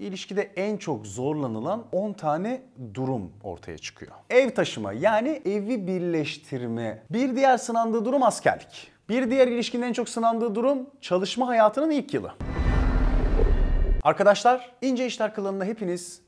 ilişkide en çok zorlanılan 10 tane durum ortaya çıkıyor. Ev taşıma yani evi birleştirme. Bir diğer sınandığı durum askerlik. Bir diğer ilişkinin en çok sınandığı durum çalışma hayatının ilk yılı. Arkadaşlar ince işler Kılığı'na hepiniz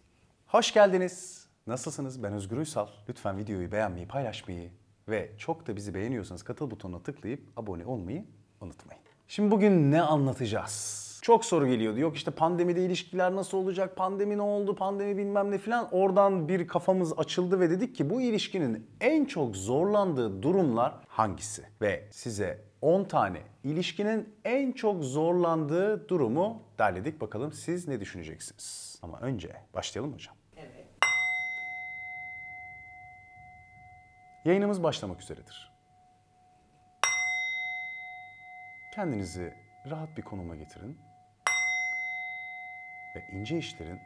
hoş geldiniz. Nasılsınız? Ben Özgür Uysal. Lütfen videoyu beğenmeyi, paylaşmayı ve çok da bizi beğeniyorsanız katıl butonuna tıklayıp abone olmayı unutmayın. Şimdi bugün ne anlatacağız? Çok soru geliyordu. Yok işte pandemide ilişkiler nasıl olacak? Pandemi ne oldu? Pandemi bilmem ne filan. Oradan bir kafamız açıldı ve dedik ki bu ilişkinin en çok zorlandığı durumlar hangisi? Ve size 10 tane ilişkinin en çok zorlandığı durumu derledik. Bakalım siz ne düşüneceksiniz? Ama önce başlayalım hocam. Yayınımız başlamak üzeredir. Kendinizi rahat bir konuma getirin ve ince işlerin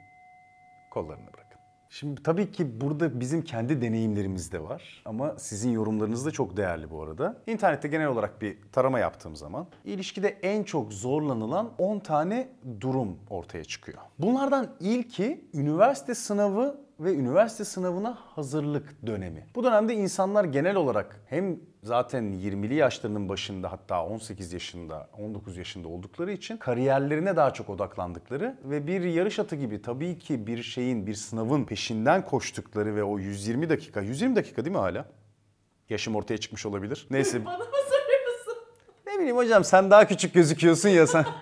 kollarını bırakın. Şimdi tabii ki burada bizim kendi deneyimlerimiz de var ama sizin yorumlarınız da çok değerli bu arada. İnternette genel olarak bir tarama yaptığım zaman ilişkide en çok zorlanılan 10 tane durum ortaya çıkıyor. Bunlardan ilki üniversite sınavı ve üniversite sınavına hazırlık dönemi. Bu dönemde insanlar genel olarak hem zaten 20'li yaşlarının başında hatta 18 yaşında, 19 yaşında oldukları için kariyerlerine daha çok odaklandıkları ve bir yarış atı gibi tabii ki bir şeyin, bir sınavın peşinden koştukları ve o 120 dakika, 120 dakika değil mi hala? Yaşım ortaya çıkmış olabilir. Neyse. Bana mı soruyorsun? Ne bileyim hocam sen daha küçük gözüküyorsun ya sen.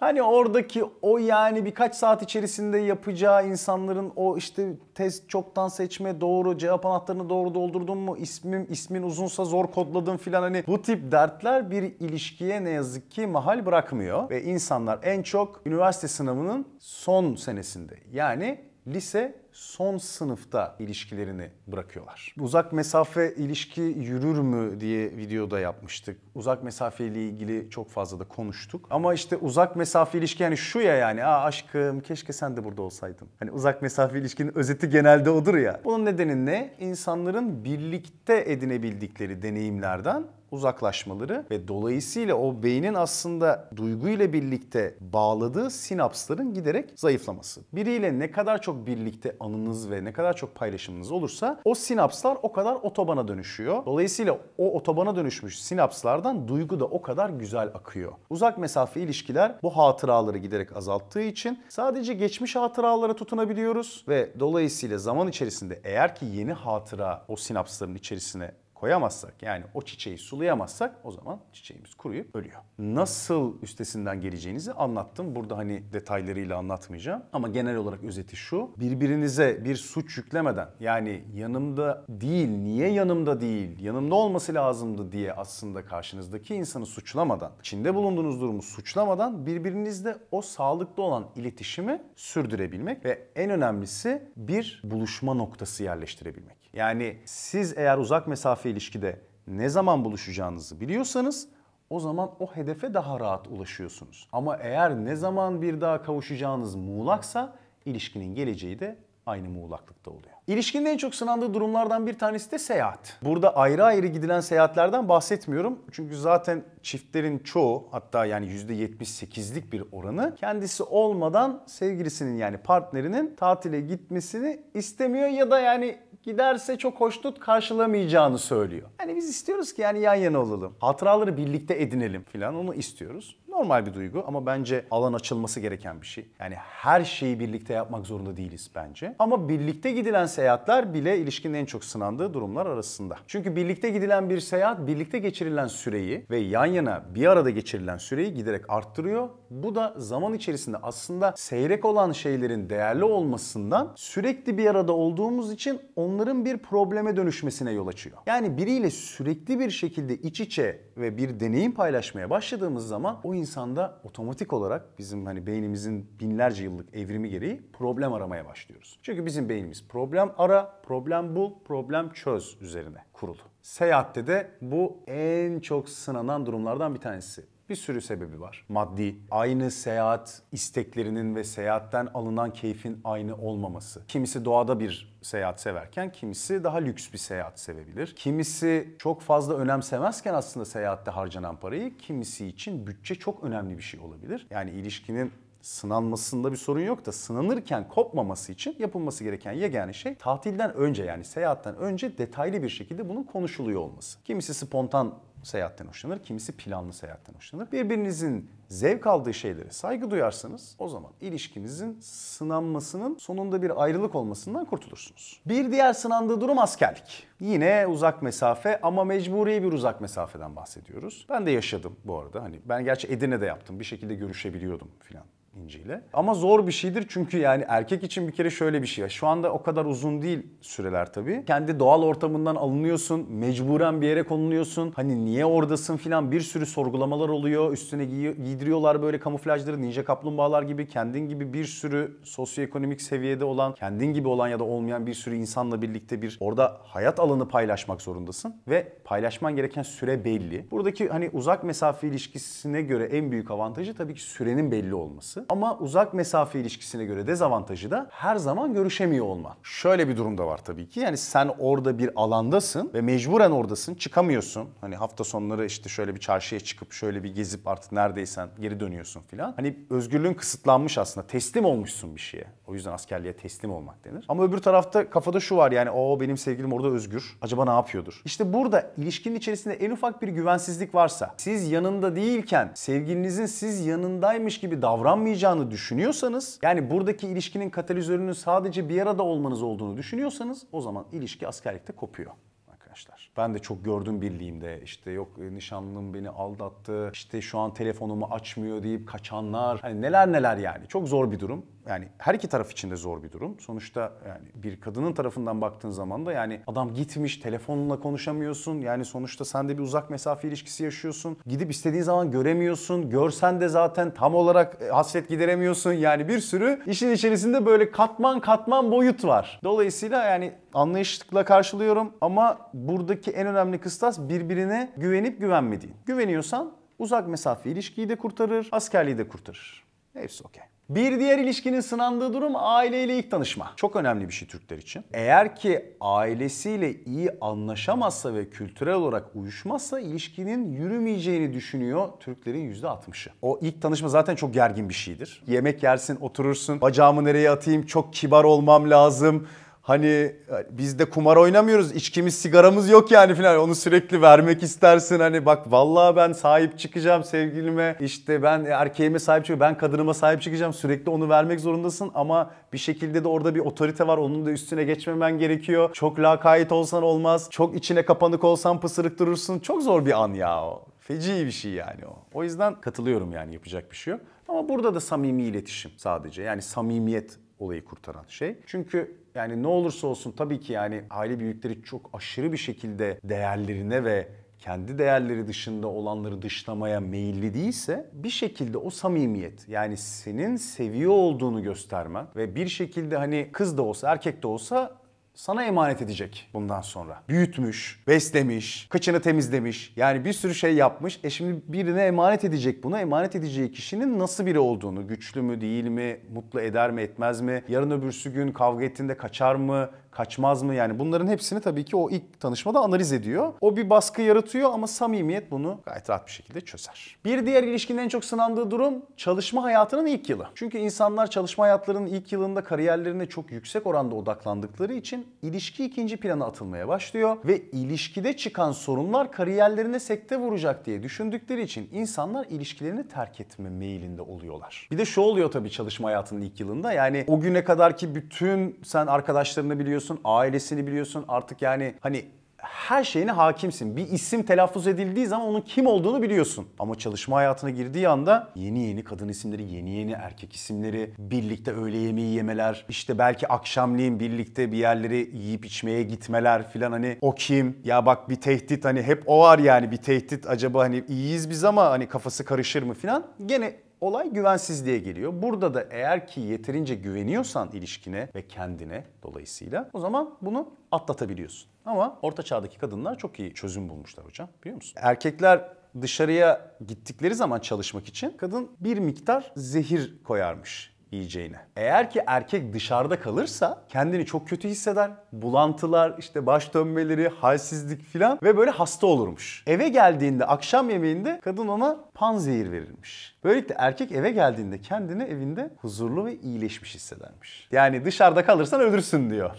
Hani oradaki o yani birkaç saat içerisinde yapacağı insanların o işte test çoktan seçme doğru cevap anahtarını doğru doldurdun mu ismim ismin uzunsa zor kodladın filan hani bu tip dertler bir ilişkiye ne yazık ki mahal bırakmıyor ve insanlar en çok üniversite sınavının son senesinde yani lise son sınıfta ilişkilerini bırakıyorlar. Uzak mesafe ilişki yürür mü diye videoda yapmıştık. Uzak mesafe ile ilgili çok fazla da konuştuk. Ama işte uzak mesafe ilişki yani şu ya yani Aa aşkım keşke sen de burada olsaydın. Hani uzak mesafe ilişkinin özeti genelde odur ya. Bunun nedeni ne? İnsanların birlikte edinebildikleri deneyimlerden uzaklaşmaları ve dolayısıyla o beynin aslında duygu ile birlikte bağladığı sinapsların giderek zayıflaması. Biriyle ne kadar çok birlikte anınız ve ne kadar çok paylaşımınız olursa o sinapslar o kadar otobana dönüşüyor. Dolayısıyla o otobana dönüşmüş sinapslardan duygu da o kadar güzel akıyor. Uzak mesafe ilişkiler bu hatıraları giderek azalttığı için sadece geçmiş hatıralara tutunabiliyoruz ve dolayısıyla zaman içerisinde eğer ki yeni hatıra o sinapsların içerisine koyamazsak yani o çiçeği sulayamazsak o zaman çiçeğimiz kuruyup ölüyor. Nasıl üstesinden geleceğinizi anlattım. Burada hani detaylarıyla anlatmayacağım ama genel olarak özeti şu. Birbirinize bir suç yüklemeden yani yanımda değil, niye yanımda değil, yanımda olması lazımdı diye aslında karşınızdaki insanı suçlamadan, içinde bulunduğunuz durumu suçlamadan birbirinizle o sağlıklı olan iletişimi sürdürebilmek ve en önemlisi bir buluşma noktası yerleştirebilmek. Yani siz eğer uzak mesafe ilişkide ne zaman buluşacağınızı biliyorsanız o zaman o hedefe daha rahat ulaşıyorsunuz. Ama eğer ne zaman bir daha kavuşacağınız muğlaksa ilişkinin geleceği de aynı muğlaklıkta oluyor. İlişkinin en çok sınandığı durumlardan bir tanesi de seyahat. Burada ayrı ayrı gidilen seyahatlerden bahsetmiyorum. Çünkü zaten çiftlerin çoğu hatta yani %78'lik bir oranı kendisi olmadan sevgilisinin yani partnerinin tatile gitmesini istemiyor ya da yani giderse çok hoşnut karşılamayacağını söylüyor. Yani biz istiyoruz ki yani yan yana olalım. Hatıraları birlikte edinelim filan onu istiyoruz. Normal bir duygu ama bence alan açılması gereken bir şey. Yani her şeyi birlikte yapmak zorunda değiliz bence. Ama birlikte gidilen seyahatler bile ilişkinin en çok sınandığı durumlar arasında. Çünkü birlikte gidilen bir seyahat birlikte geçirilen süreyi ve yan yana bir arada geçirilen süreyi giderek arttırıyor. Bu da zaman içerisinde aslında seyrek olan şeylerin değerli olmasından sürekli bir arada olduğumuz için onların bir probleme dönüşmesine yol açıyor. Yani biriyle sürekli bir şekilde iç içe ve bir deneyim paylaşmaya başladığımız zaman o insan insanda otomatik olarak bizim hani beynimizin binlerce yıllık evrimi gereği problem aramaya başlıyoruz. Çünkü bizim beynimiz problem ara, problem bul, problem çöz üzerine kurulu. Seyahatte de bu en çok sınanan durumlardan bir tanesi. Bir sürü sebebi var. Maddi, aynı seyahat isteklerinin ve seyahatten alınan keyfin aynı olmaması. Kimisi doğada bir seyahat severken kimisi daha lüks bir seyahat sevebilir. Kimisi çok fazla önemsemezken aslında seyahatte harcanan parayı kimisi için bütçe çok önemli bir şey olabilir. Yani ilişkinin sınanmasında bir sorun yok da sınanırken kopmaması için yapılması gereken yegane şey tatilden önce yani seyahatten önce detaylı bir şekilde bunun konuşuluyor olması. Kimisi spontan seyahatten hoşlanır, kimisi planlı seyahatten hoşlanır. Birbirinizin zevk aldığı şeylere saygı duyarsanız o zaman ilişkinizin sınanmasının sonunda bir ayrılık olmasından kurtulursunuz. Bir diğer sınandığı durum askerlik. Yine uzak mesafe ama mecburi bir uzak mesafeden bahsediyoruz. Ben de yaşadım bu arada. Hani ben gerçi Edirne'de yaptım. Bir şekilde görüşebiliyordum filan İncil'e. Ama zor bir şeydir çünkü yani erkek için bir kere şöyle bir şey var. Şu anda o kadar uzun değil süreler tabii. Kendi doğal ortamından alınıyorsun, mecburen bir yere konuluyorsun. Hani niye oradasın filan bir sürü sorgulamalar oluyor. Üstüne giy- giydiriyorlar böyle kamuflajları ninja kaplumbağalar gibi. Kendin gibi bir sürü sosyoekonomik seviyede olan, kendin gibi olan ya da olmayan bir sürü insanla birlikte bir orada hayat alanı paylaşmak zorundasın. Ve paylaşman gereken süre belli. Buradaki hani uzak mesafe ilişkisine göre en büyük avantajı tabii ki sürenin belli olması ama uzak mesafe ilişkisine göre dezavantajı da her zaman görüşemiyor olma. Şöyle bir durumda var tabii ki yani sen orada bir alandasın ve mecburen oradasın çıkamıyorsun. Hani hafta sonları işte şöyle bir çarşıya çıkıp şöyle bir gezip artık neredeysen geri dönüyorsun filan. Hani özgürlüğün kısıtlanmış aslında teslim olmuşsun bir şeye. O yüzden askerliğe teslim olmak denir. Ama öbür tarafta kafada şu var yani o benim sevgilim orada özgür. Acaba ne yapıyordur? İşte burada ilişkinin içerisinde en ufak bir güvensizlik varsa siz yanında değilken sevgilinizin siz yanındaymış gibi davranmayacağı olmayacağını düşünüyorsanız yani buradaki ilişkinin katalizörünün sadece bir arada olmanız olduğunu düşünüyorsanız o zaman ilişki askerlikte kopuyor arkadaşlar. Ben de çok gördüm birliğimde işte yok e, nişanlım beni aldattı işte şu an telefonumu açmıyor deyip kaçanlar hani neler neler yani çok zor bir durum. Yani her iki taraf için de zor bir durum. Sonuçta yani bir kadının tarafından baktığın zaman da yani adam gitmiş telefonla konuşamıyorsun. Yani sonuçta sen de bir uzak mesafe ilişkisi yaşıyorsun. Gidip istediğin zaman göremiyorsun. Görsen de zaten tam olarak e, hasret gideremiyorsun. Yani bir sürü işin içerisinde böyle katman katman boyut var. Dolayısıyla yani anlayışla karşılıyorum ama buradaki en önemli kıstas birbirine güvenip güvenmediğin. Güveniyorsan uzak mesafe ilişkiyi de kurtarır, askerliği de kurtarır. Hepsi okey. Bir diğer ilişkinin sınandığı durum aileyle ilk tanışma. Çok önemli bir şey Türkler için. Eğer ki ailesiyle iyi anlaşamazsa ve kültürel olarak uyuşmazsa ilişkinin yürümeyeceğini düşünüyor Türklerin %60'ı. O ilk tanışma zaten çok gergin bir şeydir. Yemek yersin, oturursun, bacağımı nereye atayım, çok kibar olmam lazım, hani e, biz de kumar oynamıyoruz içkimiz sigaramız yok yani filan onu sürekli vermek istersin hani bak vallahi ben sahip çıkacağım sevgilime işte ben erkeğime sahip çıkacağım ben kadınıma sahip çıkacağım sürekli onu vermek zorundasın ama bir şekilde de orada bir otorite var onun da üstüne geçmemen gerekiyor çok lakayet olsan olmaz çok içine kapanık olsan pısırık durursun çok zor bir an ya o. Feci bir şey yani o. O yüzden katılıyorum yani yapacak bir şey yok. Ama burada da samimi iletişim sadece. Yani samimiyet olayı kurtaran şey. Çünkü yani ne olursa olsun tabii ki yani aile büyükleri çok aşırı bir şekilde değerlerine ve kendi değerleri dışında olanları dışlamaya meyilli değilse bir şekilde o samimiyet yani senin seviyor olduğunu göstermen ve bir şekilde hani kız da olsa erkek de olsa sana emanet edecek bundan sonra. Büyütmüş, beslemiş, kıçını temizlemiş. Yani bir sürü şey yapmış. E şimdi birine emanet edecek bunu. Emanet edeceği kişinin nasıl biri olduğunu, güçlü mü, değil mi, mutlu eder mi, etmez mi? Yarın öbürsü gün kavga ettiğinde kaçar mı, kaçmaz mı? Yani bunların hepsini tabii ki o ilk tanışmada analiz ediyor. O bir baskı yaratıyor ama samimiyet bunu gayet rahat bir şekilde çözer. Bir diğer ilişkinin en çok sınandığı durum çalışma hayatının ilk yılı. Çünkü insanlar çalışma hayatlarının ilk yılında kariyerlerine çok yüksek oranda odaklandıkları için ilişki ikinci plana atılmaya başlıyor ve ilişkide çıkan sorunlar kariyerlerine sekte vuracak diye düşündükleri için insanlar ilişkilerini terk etme meyilinde oluyorlar. Bir de şu oluyor tabii çalışma hayatının ilk yılında yani o güne kadar ki bütün sen arkadaşlarını biliyorsun biliyorsun, ailesini biliyorsun. Artık yani hani her şeyine hakimsin. Bir isim telaffuz edildiği zaman onun kim olduğunu biliyorsun. Ama çalışma hayatına girdiği anda yeni yeni kadın isimleri, yeni yeni erkek isimleri, birlikte öğle yemeği yemeler, işte belki akşamleyin birlikte bir yerleri yiyip içmeye gitmeler filan hani o kim? Ya bak bir tehdit hani hep o var yani bir tehdit acaba hani iyiyiz biz ama hani kafası karışır mı filan. Gene olay güvensizliğe geliyor. Burada da eğer ki yeterince güveniyorsan ilişkine ve kendine dolayısıyla o zaman bunu atlatabiliyorsun. Ama orta çağdaki kadınlar çok iyi çözüm bulmuşlar hocam biliyor musun? Erkekler dışarıya gittikleri zaman çalışmak için kadın bir miktar zehir koyarmış yiyeceğine. Eğer ki erkek dışarıda kalırsa kendini çok kötü hisseder. Bulantılar, işte baş dönmeleri, halsizlik filan ve böyle hasta olurmuş. Eve geldiğinde akşam yemeğinde kadın ona panzehir verilmiş. Böylelikle erkek eve geldiğinde kendini evinde huzurlu ve iyileşmiş hissedermiş. Yani dışarıda kalırsan ölürsün diyor.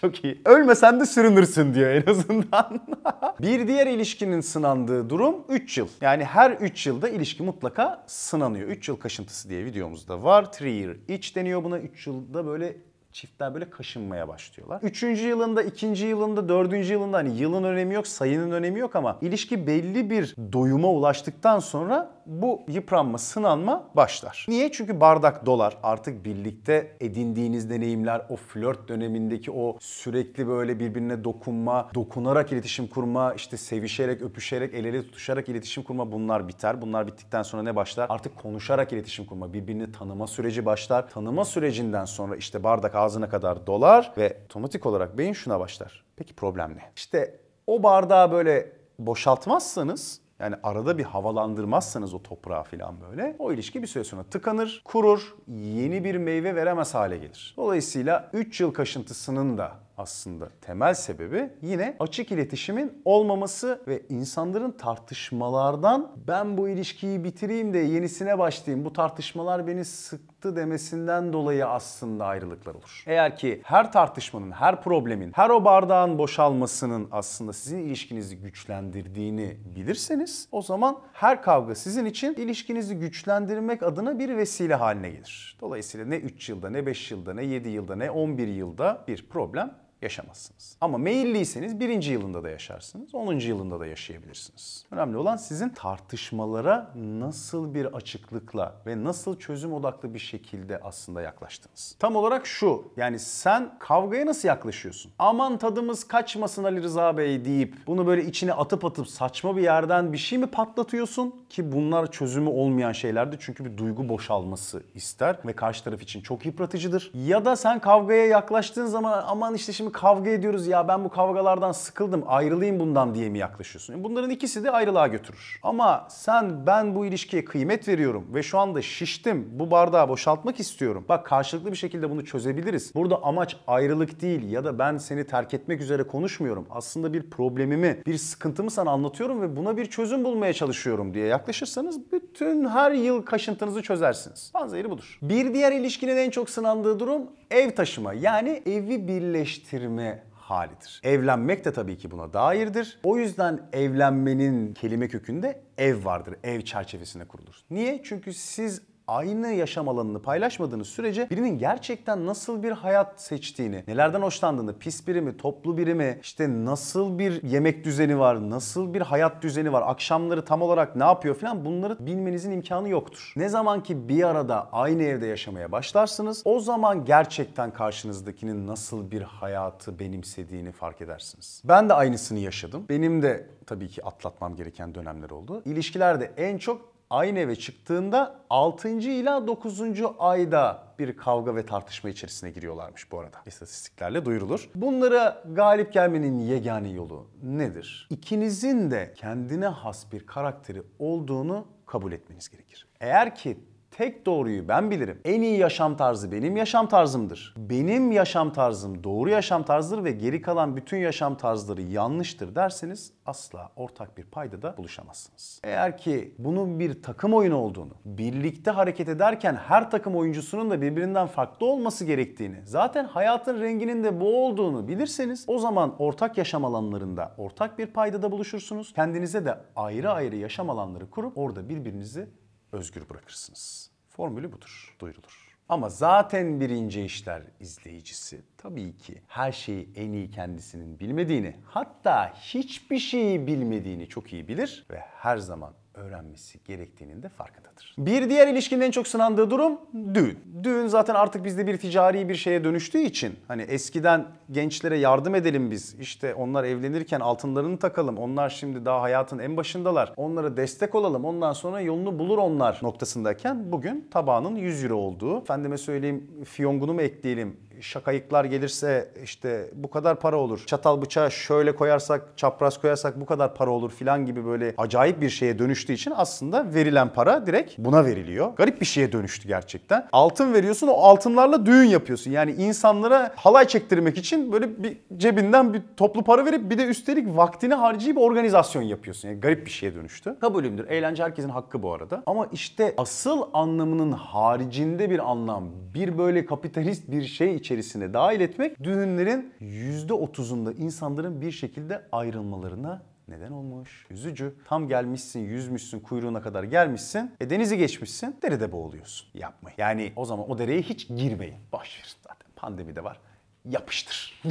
Çok iyi. Ölmesen de sürünürsün diyor en azından. bir diğer ilişkinin sınandığı durum 3 yıl. Yani her 3 yılda ilişki mutlaka sınanıyor. 3 yıl kaşıntısı diye videomuzda var. 3 year itch deniyor buna. 3 yılda böyle çiftler böyle kaşınmaya başlıyorlar. Üçüncü yılında, ikinci yılında, dördüncü yılında hani yılın önemi yok, sayının önemi yok ama ilişki belli bir doyuma ulaştıktan sonra bu yıpranma, sınanma başlar. Niye? Çünkü bardak dolar. Artık birlikte edindiğiniz deneyimler, o flört dönemindeki o sürekli böyle birbirine dokunma, dokunarak iletişim kurma, işte sevişerek, öpüşerek, el ele tutuşarak iletişim kurma bunlar biter. Bunlar bittikten sonra ne başlar? Artık konuşarak iletişim kurma, birbirini tanıma süreci başlar. Tanıma sürecinden sonra işte bardak ağzına kadar dolar ve otomatik olarak beyin şuna başlar. Peki problem ne? İşte o bardağı böyle boşaltmazsanız yani arada bir havalandırmazsanız o toprağı falan böyle o ilişki bir süre sonra tıkanır, kurur, yeni bir meyve veremez hale gelir. Dolayısıyla 3 yıl kaşıntısının da aslında temel sebebi yine açık iletişimin olmaması ve insanların tartışmalardan ben bu ilişkiyi bitireyim de yenisine başlayayım bu tartışmalar beni sıktı demesinden dolayı aslında ayrılıklar olur. Eğer ki her tartışmanın, her problemin, her o bardağın boşalmasının aslında sizin ilişkinizi güçlendirdiğini bilirseniz o zaman her kavga sizin için ilişkinizi güçlendirmek adına bir vesile haline gelir. Dolayısıyla ne 3 yılda, ne 5 yılda, ne 7 yılda, ne 11 yılda bir problem yaşamazsınız. Ama meyilliyseniz birinci yılında da yaşarsınız, 10. yılında da yaşayabilirsiniz. Önemli olan sizin tartışmalara nasıl bir açıklıkla ve nasıl çözüm odaklı bir şekilde aslında yaklaştınız. Tam olarak şu, yani sen kavgaya nasıl yaklaşıyorsun? Aman tadımız kaçmasın Ali Rıza Bey deyip bunu böyle içine atıp atıp saçma bir yerden bir şey mi patlatıyorsun? Ki bunlar çözümü olmayan şeylerdi çünkü bir duygu boşalması ister ve karşı taraf için çok yıpratıcıdır. Ya da sen kavgaya yaklaştığın zaman aman işte şimdi şimdi kavga ediyoruz ya ben bu kavgalardan sıkıldım ayrılayım bundan diye mi yaklaşıyorsun? E, bunların ikisi de ayrılığa götürür. Ama sen ben bu ilişkiye kıymet veriyorum ve şu anda şiştim bu bardağı boşaltmak istiyorum. Bak karşılıklı bir şekilde bunu çözebiliriz. Burada amaç ayrılık değil ya da ben seni terk etmek üzere konuşmuyorum. Aslında bir problemimi, bir sıkıntımı sana anlatıyorum ve buna bir çözüm bulmaya çalışıyorum diye yaklaşırsanız bütün her yıl kaşıntınızı çözersiniz. Panzehiri budur. Bir diğer ilişkinin en çok sınandığı durum ev taşıma. Yani evi birleştir getirme halidir. Evlenmek de tabii ki buna dairdir. O yüzden evlenmenin kelime kökünde ev vardır. Ev çerçevesine kurulur. Niye? Çünkü siz aynı yaşam alanını paylaşmadığınız sürece birinin gerçekten nasıl bir hayat seçtiğini, nelerden hoşlandığını, pis biri mi, toplu biri mi, işte nasıl bir yemek düzeni var, nasıl bir hayat düzeni var, akşamları tam olarak ne yapıyor falan bunları bilmenizin imkanı yoktur. Ne zaman ki bir arada aynı evde yaşamaya başlarsınız, o zaman gerçekten karşınızdakinin nasıl bir hayatı benimsediğini fark edersiniz. Ben de aynısını yaşadım. Benim de tabii ki atlatmam gereken dönemler oldu. İlişkilerde en çok aynı eve çıktığında 6. ila 9. ayda bir kavga ve tartışma içerisine giriyorlarmış bu arada. İstatistiklerle duyurulur. Bunlara galip gelmenin yegane yolu nedir? İkinizin de kendine has bir karakteri olduğunu kabul etmeniz gerekir. Eğer ki Tek doğruyu ben bilirim. En iyi yaşam tarzı benim yaşam tarzımdır. Benim yaşam tarzım doğru yaşam tarzıdır ve geri kalan bütün yaşam tarzları yanlıştır derseniz asla ortak bir payda da buluşamazsınız. Eğer ki bunun bir takım oyunu olduğunu, birlikte hareket ederken her takım oyuncusunun da birbirinden farklı olması gerektiğini, zaten hayatın renginin de bu olduğunu bilirseniz o zaman ortak yaşam alanlarında ortak bir payda da buluşursunuz. Kendinize de ayrı ayrı yaşam alanları kurup orada birbirinizi özgür bırakırsınız. Formülü budur, duyurulur. Ama zaten birinci işler izleyicisi tabii ki her şeyi en iyi kendisinin bilmediğini, hatta hiçbir şeyi bilmediğini çok iyi bilir ve her zaman öğrenmesi gerektiğinin de farkındadır. Bir diğer ilişkinin en çok sınandığı durum düğün. Düğün zaten artık bizde bir ticari bir şeye dönüştüğü için hani eskiden gençlere yardım edelim biz. işte onlar evlenirken altınlarını takalım. Onlar şimdi daha hayatın en başındalar. Onlara destek olalım. Ondan sonra yolunu bulur onlar noktasındayken bugün tabağının 100 euro olduğu. Efendime söyleyeyim fiyongunu mu ekleyelim, şakayıklar gelirse işte bu kadar para olur. Çatal bıçağı şöyle koyarsak, çapraz koyarsak bu kadar para olur filan gibi böyle acayip bir şeye dönüştüğü için aslında verilen para direkt buna veriliyor. Garip bir şeye dönüştü gerçekten. Altın veriyorsun o altınlarla düğün yapıyorsun. Yani insanlara halay çektirmek için böyle bir cebinden bir toplu para verip bir de üstelik vaktini harcayıp organizasyon yapıyorsun. Yani garip bir şeye dönüştü. Kabulümdür. Eğlence herkesin hakkı bu arada. Ama işte asıl anlamının haricinde bir anlam, bir böyle kapitalist bir şey için içerisine dahil etmek düğünlerin %30'unda insanların bir şekilde ayrılmalarına neden olmuş. Üzücü. Tam gelmişsin, yüzmüşsün, kuyruğuna kadar gelmişsin. E denizi geçmişsin, derede boğuluyorsun. Yapmayın. Yani o zaman o dereye hiç girmeyin. Boş verin zaten. Pandemi de var. Yapıştır.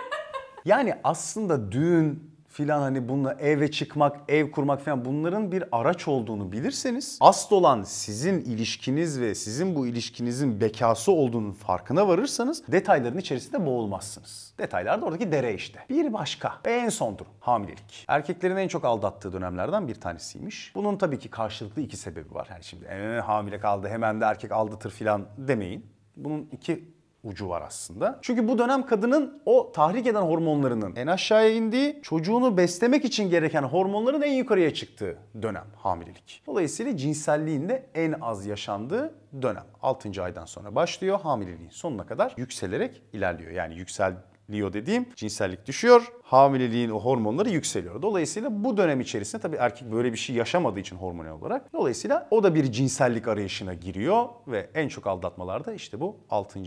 yani aslında düğün filan hani bununla eve çıkmak, ev kurmak filan bunların bir araç olduğunu bilirseniz asıl olan sizin ilişkiniz ve sizin bu ilişkinizin bekası olduğunun farkına varırsanız detayların içerisinde boğulmazsınız. Detaylar da oradaki dere işte. Bir başka ve en son durum hamilelik. Erkeklerin en çok aldattığı dönemlerden bir tanesiymiş. Bunun tabii ki karşılıklı iki sebebi var. Yani şimdi ee, hamile kaldı hemen de erkek aldatır filan demeyin. Bunun iki ucu var aslında. Çünkü bu dönem kadının o tahrik eden hormonlarının en aşağıya indiği, çocuğunu beslemek için gereken hormonların en yukarıya çıktığı dönem hamilelik. Dolayısıyla cinselliğin de en az yaşandığı dönem. 6. aydan sonra başlıyor, hamileliğin sonuna kadar yükselerek ilerliyor. Yani yüksel Leo dediğim cinsellik düşüyor. Hamileliğin o hormonları yükseliyor. Dolayısıyla bu dönem içerisinde tabii erkek böyle bir şey yaşamadığı için hormonal olarak. Dolayısıyla o da bir cinsellik arayışına giriyor ve en çok aldatmalarda işte bu 6.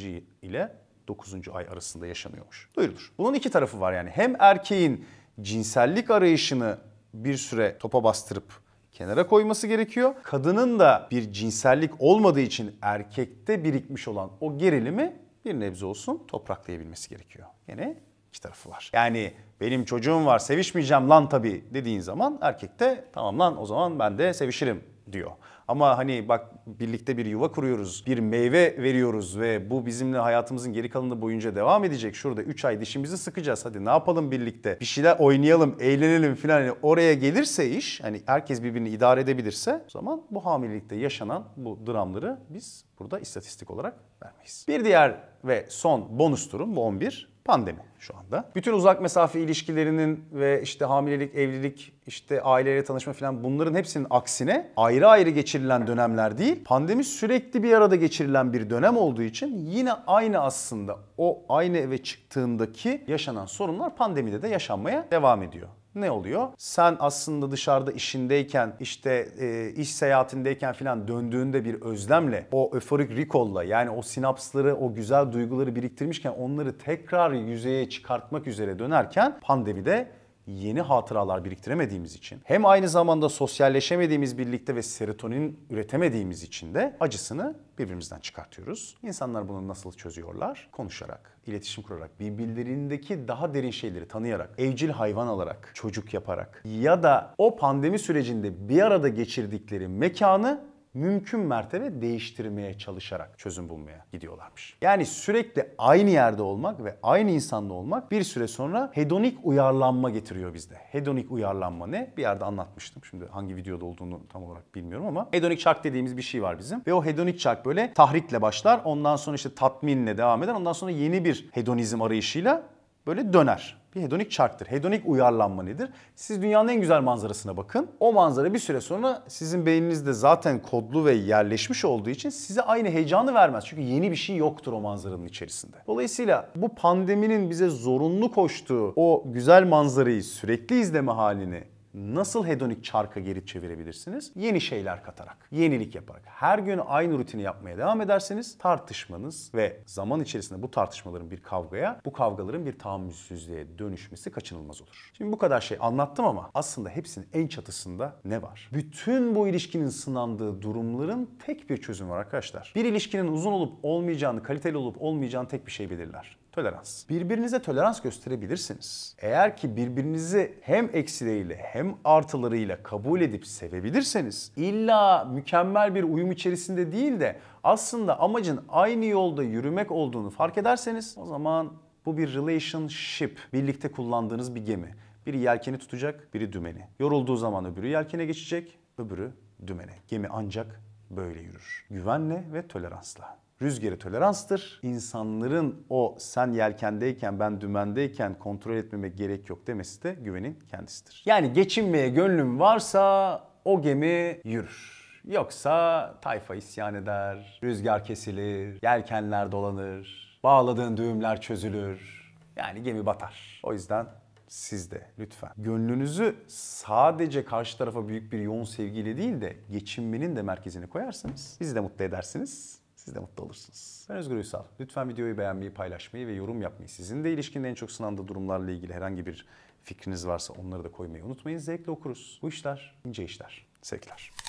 ile 9. ay arasında yaşanıyormuş. Duyurulur. Bunun iki tarafı var yani. Hem erkeğin cinsellik arayışını bir süre topa bastırıp kenara koyması gerekiyor. Kadının da bir cinsellik olmadığı için erkekte birikmiş olan o gerilimi bir nebze olsun topraklayabilmesi gerekiyor. Yine iki tarafı var. Yani benim çocuğum var sevişmeyeceğim lan tabii dediğin zaman erkek de tamam lan o zaman ben de sevişirim diyor. Ama hani bak birlikte bir yuva kuruyoruz, bir meyve veriyoruz ve bu bizimle hayatımızın geri kalanı boyunca devam edecek. Şurada 3 ay dişimizi sıkacağız. Hadi ne yapalım birlikte? Bir şeyler oynayalım, eğlenelim filan. Hani oraya gelirse iş, hani herkes birbirini idare edebilirse o zaman bu hamilelikte yaşanan bu dramları biz burada istatistik olarak vermeyiz. Bir diğer ve son bonus durum bu 11. Pandemi şu anda. Bütün uzak mesafe ilişkilerinin ve işte hamilelik, evlilik, işte aileyle tanışma falan bunların hepsinin aksine ayrı ayrı geçirilen dönemler değil. Pandemi sürekli bir arada geçirilen bir dönem olduğu için yine aynı aslında o aynı eve çıktığındaki yaşanan sorunlar pandemide de yaşanmaya devam ediyor. Ne oluyor? Sen aslında dışarıda işindeyken işte e, iş seyahatindeyken filan döndüğünde bir özlemle o öforik recall'la yani o sinapsları o güzel duyguları biriktirmişken onları tekrar yüzeye çıkartmak üzere dönerken pandemide yeni hatıralar biriktiremediğimiz için hem aynı zamanda sosyalleşemediğimiz birlikte ve serotonin üretemediğimiz için de acısını birbirimizden çıkartıyoruz. İnsanlar bunu nasıl çözüyorlar? Konuşarak, iletişim kurarak, birbirlerindeki daha derin şeyleri tanıyarak, evcil hayvan alarak, çocuk yaparak ya da o pandemi sürecinde bir arada geçirdikleri mekanı mümkün mertebe değiştirmeye çalışarak çözüm bulmaya gidiyorlarmış. Yani sürekli aynı yerde olmak ve aynı insanda olmak bir süre sonra hedonik uyarlanma getiriyor bizde. Hedonik uyarlanma ne? Bir yerde anlatmıştım. Şimdi hangi videoda olduğunu tam olarak bilmiyorum ama hedonik çark dediğimiz bir şey var bizim. Ve o hedonik çark böyle tahrikle başlar. Ondan sonra işte tatminle devam eder. Ondan sonra yeni bir hedonizm arayışıyla böyle döner bir hedonik çarktır. Hedonik uyarlanma nedir? Siz dünyanın en güzel manzarasına bakın. O manzara bir süre sonra sizin beyninizde zaten kodlu ve yerleşmiş olduğu için size aynı heyecanı vermez. Çünkü yeni bir şey yoktur o manzaranın içerisinde. Dolayısıyla bu pandeminin bize zorunlu koştuğu o güzel manzarayı sürekli izleme halini nasıl hedonik çarka geri çevirebilirsiniz? Yeni şeyler katarak, yenilik yaparak. Her gün aynı rutini yapmaya devam ederseniz tartışmanız ve zaman içerisinde bu tartışmaların bir kavgaya, bu kavgaların bir tahammülsüzlüğe dönüşmesi kaçınılmaz olur. Şimdi bu kadar şey anlattım ama aslında hepsinin en çatısında ne var? Bütün bu ilişkinin sınandığı durumların tek bir çözüm var arkadaşlar. Bir ilişkinin uzun olup olmayacağını, kaliteli olup olmayacağını tek bir şey belirler. Tolerans. Birbirinize tolerans gösterebilirsiniz. Eğer ki birbirinizi hem eksileriyle hem artılarıyla kabul edip sevebilirseniz illa mükemmel bir uyum içerisinde değil de aslında amacın aynı yolda yürümek olduğunu fark ederseniz o zaman bu bir relationship, birlikte kullandığınız bir gemi. Biri yelkeni tutacak, biri dümeni. Yorulduğu zaman öbürü yelkene geçecek, öbürü dümene. Gemi ancak böyle yürür. Güvenle ve toleransla rüzgarı toleranstır. İnsanların o sen yelkendeyken ben dümendeyken kontrol etmemek gerek yok demesi de güvenin kendisidir. Yani geçinmeye gönlüm varsa o gemi yürür. Yoksa tayfa isyan eder, rüzgar kesilir, yelkenler dolanır, bağladığın düğümler çözülür. Yani gemi batar. O yüzden siz de lütfen. Gönlünüzü sadece karşı tarafa büyük bir yoğun sevgiyle değil de geçinmenin de merkezine koyarsanız bizi de mutlu edersiniz. Siz de mutlu olursunuz. Ben Özgür Uysal. Lütfen videoyu beğenmeyi, paylaşmayı ve yorum yapmayı. Sizin de ilişkinde en çok sınandığı durumlarla ilgili herhangi bir fikriniz varsa onları da koymayı unutmayın. Zevkle okuruz. Bu işler ince işler. Zevkler.